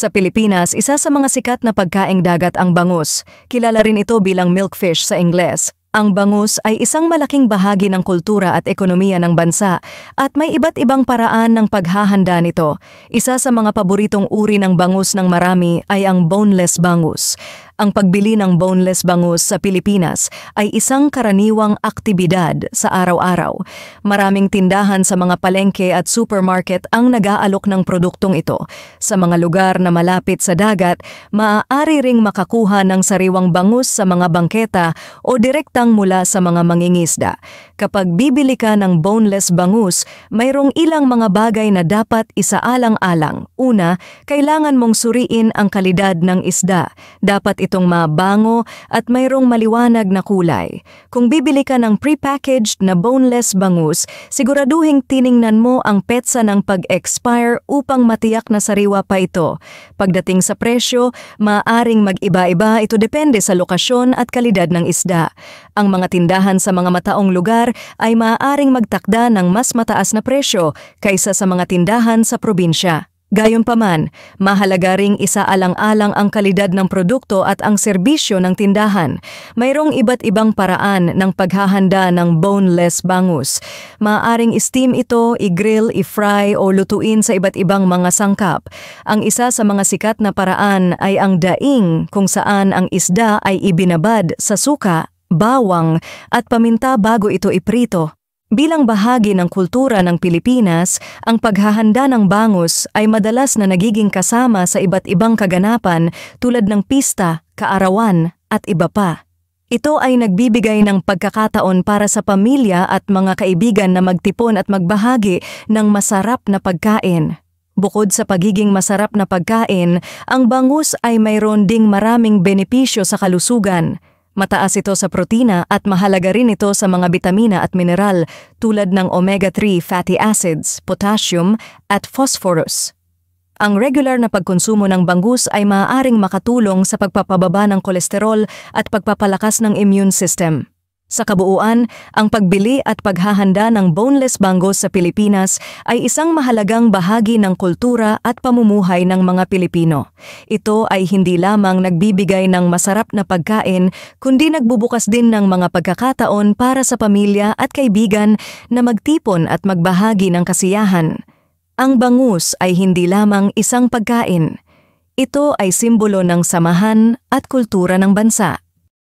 Sa Pilipinas, isa sa mga sikat na pagkaing dagat ang bangus. Kilala rin ito bilang milkfish sa Ingles. Ang bangus ay isang malaking bahagi ng kultura at ekonomiya ng bansa at may iba't ibang paraan ng paghahanda nito. Isa sa mga paboritong uri ng bangus ng marami ay ang boneless bangus. Ang pagbili ng boneless bangus sa Pilipinas ay isang karaniwang aktibidad sa araw-araw. Maraming tindahan sa mga palengke at supermarket ang nag-aalok ng produktong ito. Sa mga lugar na malapit sa dagat, maaari ring makakuha ng sariwang bangus sa mga bangketa o direktang mula sa mga mangingisda. Kapag bibili ka ng boneless bangus, mayroong ilang mga bagay na dapat isaalang-alang. Una, kailangan mong suriin ang kalidad ng isda. Dapat itong mabango at mayroong maliwanag na kulay. Kung bibili ka ng prepackaged na boneless bangus, siguraduhing tiningnan mo ang petsa ng pag-expire upang matiyak na sariwa pa ito. Pagdating sa presyo, maaaring mag-iba-iba ito depende sa lokasyon at kalidad ng isda. Ang mga tindahan sa mga mataong lugar ay maaaring magtakda ng mas mataas na presyo kaysa sa mga tindahan sa probinsya. Gayunpaman, mahalaga ring isaalang-alang ang kalidad ng produkto at ang serbisyo ng tindahan. Mayroong iba't ibang paraan ng paghahanda ng boneless bangus. Maaaring steam ito, i-grill, i-fry o lutuin sa iba't ibang mga sangkap. Ang isa sa mga sikat na paraan ay ang daing kung saan ang isda ay ibinabad sa suka bawang at paminta bago ito iprito. Bilang bahagi ng kultura ng Pilipinas, ang paghahanda ng bangus ay madalas na nagiging kasama sa iba't ibang kaganapan tulad ng pista, kaarawan, at iba pa. Ito ay nagbibigay ng pagkakataon para sa pamilya at mga kaibigan na magtipon at magbahagi ng masarap na pagkain. Bukod sa pagiging masarap na pagkain, ang bangus ay mayroon ding maraming benepisyo sa kalusugan. Mataas ito sa protina at mahalaga rin ito sa mga bitamina at mineral tulad ng omega-3 fatty acids, potassium at phosphorus. Ang regular na pagkonsumo ng bangus ay maaaring makatulong sa pagpapababa ng kolesterol at pagpapalakas ng immune system. Sa kabuuan, ang pagbili at paghahanda ng boneless bango sa Pilipinas ay isang mahalagang bahagi ng kultura at pamumuhay ng mga Pilipino. Ito ay hindi lamang nagbibigay ng masarap na pagkain, kundi nagbubukas din ng mga pagkakataon para sa pamilya at kaibigan na magtipon at magbahagi ng kasiyahan. Ang bangus ay hindi lamang isang pagkain. Ito ay simbolo ng samahan at kultura ng bansa.